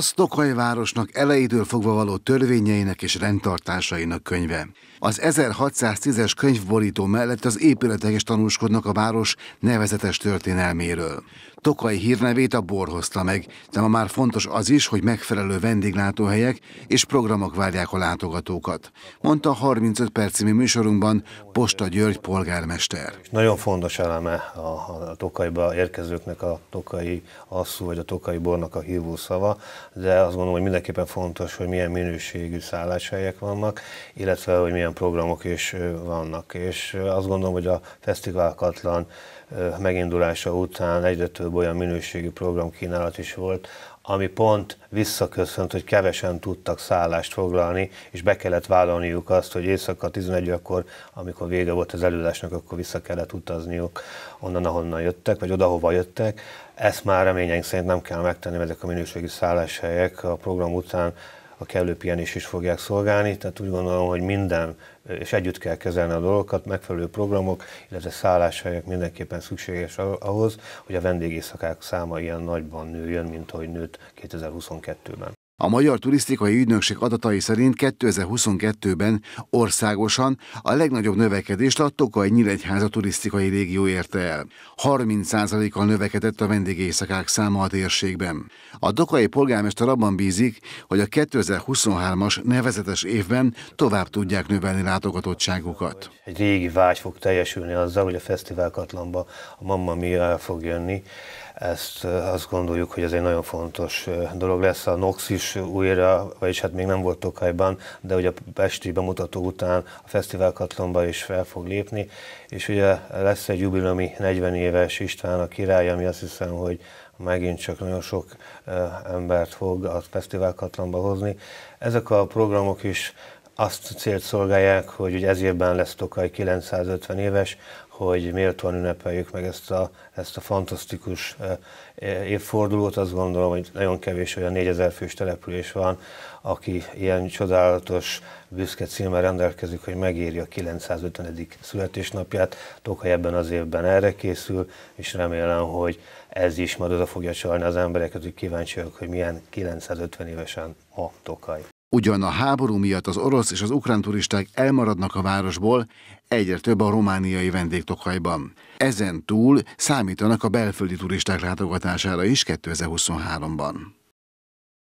Sztokhaj városnak elejétől fogva való törvényeinek és rendtartásainak könyve. Az 1610-es könyvborító mellett az épületek is tanúskodnak a város nevezetes történelméről. Tokaj hírnevét a bor hozta meg, de ma már fontos az is, hogy megfelelő vendéglátóhelyek és programok várják a látogatókat, mondta a 35 percimi műsorunkban Posta György polgármester. És nagyon fontos eleme a, a Tokajba érkezőknek a Tokai asszú vagy a Tokai bornak a hívó szava, de azt gondolom, hogy mindenképpen fontos, hogy milyen minőségű szálláshelyek vannak, illetve hogy milyen programok is vannak. És azt gondolom, hogy a fesztiválkatlan megindulása után egyre több több olyan minőségű programkínálat is volt, ami pont visszaköszönt, hogy kevesen tudtak szállást foglalni, és be kellett vállalniuk azt, hogy éjszaka 11 akkor, amikor vége volt az előadásnak, akkor vissza kellett utazniuk onnan, ahonnan jöttek, vagy odahova jöttek. Ezt már reményeink szerint nem kell megtenni, ezek a minőségi szálláshelyek a program után a kellő pihenés is fogják szolgálni, tehát úgy gondolom, hogy minden, és együtt kell kezelni a dolgokat, megfelelő programok, illetve szálláshelyek mindenképpen szükséges ahhoz, hogy a vendégészakák száma ilyen nagyban nőjön, mint ahogy nőtt 2022-ben. A Magyar Turisztikai Ügynökség adatai szerint 2022-ben országosan a legnagyobb növekedést a Tokaj Nyíregyháza turisztikai régió érte el. 30%-kal növekedett a vendégészakák száma a térségben. A tokai polgármester abban bízik, hogy a 2023-as nevezetes évben tovább tudják növelni látogatottságukat. Egy régi vágy fog teljesülni azzal, hogy a fesztivál katlamba a Mamma Mia el fog jönni. Ezt azt gondoljuk, hogy ez egy nagyon fontos dolog lesz. A Nox is is újra, vagyis hát még nem volt Tokajban, de ugye a Pesti bemutató után a Fesztivál Katlomba is fel fog lépni, és ugye lesz egy jubilomi 40 éves István a király, ami azt hiszem, hogy megint csak nagyon sok embert fog a Fesztivál Katlomba hozni. Ezek a programok is azt célt szolgálják, hogy ugye ez évben lesz Tokaj 950 éves, hogy méltóan ünnepeljük meg ezt a, ezt a fantasztikus évfordulót. Azt gondolom, hogy nagyon kevés olyan 4000 fős település van, aki ilyen csodálatos, büszke címmel rendelkezik, hogy megéri a 950. születésnapját. Tokaj ebben az évben erre készül, és remélem, hogy ez is majd oda fogja csalni az embereket, hogy kíváncsiak, hogy milyen 950 évesen ma Tokaj. Ugyan a háború miatt az orosz és az ukrán turisták elmaradnak a városból, egyre több a romániai vendégtokajban. Ezen túl számítanak a belföldi turisták látogatására is 2023-ban.